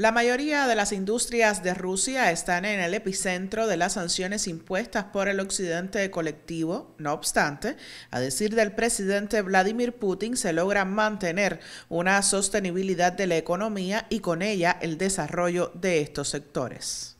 La mayoría de las industrias de Rusia están en el epicentro de las sanciones impuestas por el occidente colectivo. No obstante, a decir del presidente Vladimir Putin, se logra mantener una sostenibilidad de la economía y con ella el desarrollo de estos sectores.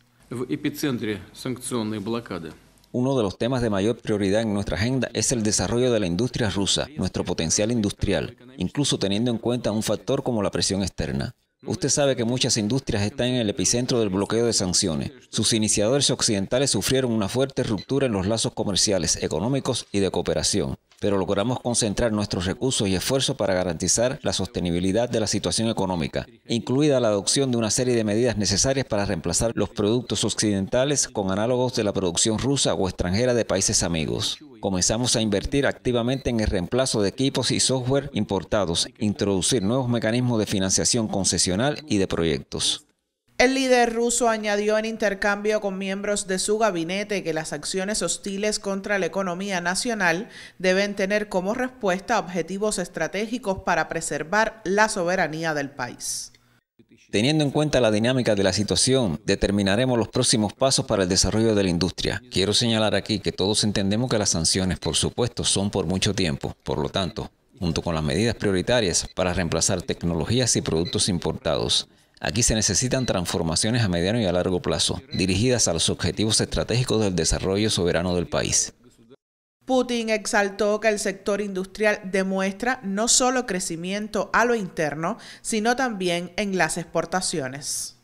Uno de los temas de mayor prioridad en nuestra agenda es el desarrollo de la industria rusa, nuestro potencial industrial, incluso teniendo en cuenta un factor como la presión externa. Usted sabe que muchas industrias están en el epicentro del bloqueo de sanciones. Sus iniciadores occidentales sufrieron una fuerte ruptura en los lazos comerciales, económicos y de cooperación pero logramos concentrar nuestros recursos y esfuerzos para garantizar la sostenibilidad de la situación económica, incluida la adopción de una serie de medidas necesarias para reemplazar los productos occidentales con análogos de la producción rusa o extranjera de países amigos. Comenzamos a invertir activamente en el reemplazo de equipos y software importados, introducir nuevos mecanismos de financiación concesional y de proyectos. El líder ruso añadió en intercambio con miembros de su gabinete que las acciones hostiles contra la economía nacional deben tener como respuesta objetivos estratégicos para preservar la soberanía del país. Teniendo en cuenta la dinámica de la situación, determinaremos los próximos pasos para el desarrollo de la industria. Quiero señalar aquí que todos entendemos que las sanciones, por supuesto, son por mucho tiempo. Por lo tanto, junto con las medidas prioritarias para reemplazar tecnologías y productos importados, Aquí se necesitan transformaciones a mediano y a largo plazo, dirigidas a los objetivos estratégicos del desarrollo soberano del país. Putin exaltó que el sector industrial demuestra no solo crecimiento a lo interno, sino también en las exportaciones.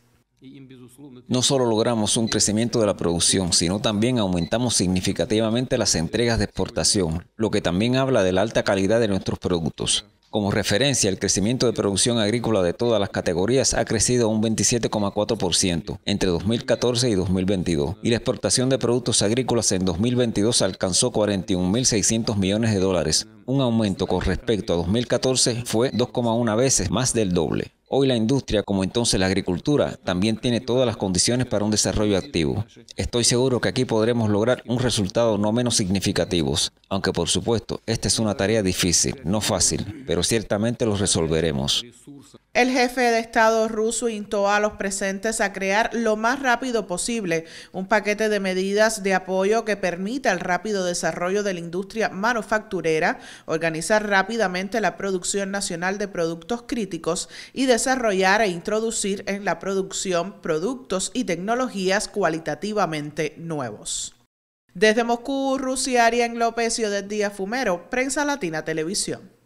No solo logramos un crecimiento de la producción, sino también aumentamos significativamente las entregas de exportación, lo que también habla de la alta calidad de nuestros productos. Como referencia, el crecimiento de producción agrícola de todas las categorías ha crecido un 27,4% entre 2014 y 2022 y la exportación de productos agrícolas en 2022 alcanzó 41.600 millones de dólares. Un aumento con respecto a 2014 fue 2,1 veces más del doble. Hoy la industria, como entonces la agricultura, también tiene todas las condiciones para un desarrollo activo. Estoy seguro que aquí podremos lograr un resultado no menos significativo, aunque por supuesto, esta es una tarea difícil, no fácil, pero ciertamente lo resolveremos. El jefe de Estado ruso instó a los presentes a crear lo más rápido posible un paquete de medidas de apoyo que permita el rápido desarrollo de la industria manufacturera, organizar rápidamente la producción nacional de productos críticos y desarrollar e introducir en la producción productos y tecnologías cualitativamente nuevos. Desde Moscú, Rusia, Arián López y Fumero, Prensa Latina Televisión.